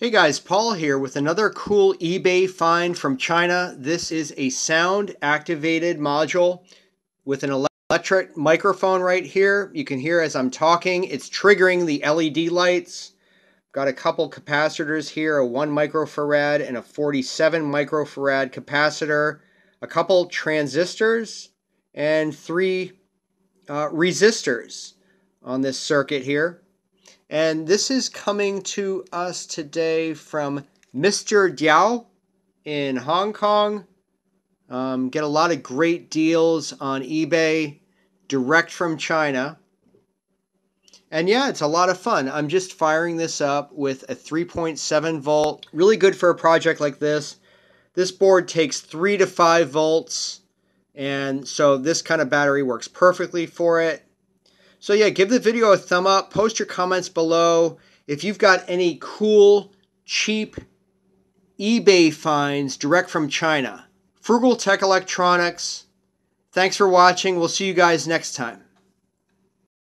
Hey guys, Paul here with another cool eBay find from China. This is a sound activated module with an electric microphone right here. You can hear as I'm talking, it's triggering the LED lights. Got a couple capacitors here, a 1 microfarad and a 47 microfarad capacitor, a couple transistors, and three uh, resistors on this circuit here. And this is coming to us today from Mr. Diao in Hong Kong. Um, get a lot of great deals on eBay direct from China. And yeah, it's a lot of fun. I'm just firing this up with a 3.7 volt. Really good for a project like this. This board takes 3 to 5 volts. And so this kind of battery works perfectly for it. So yeah, give the video a thumb up. Post your comments below. If you've got any cool, cheap eBay finds direct from China. Frugal Tech Electronics. Thanks for watching. We'll see you guys next time.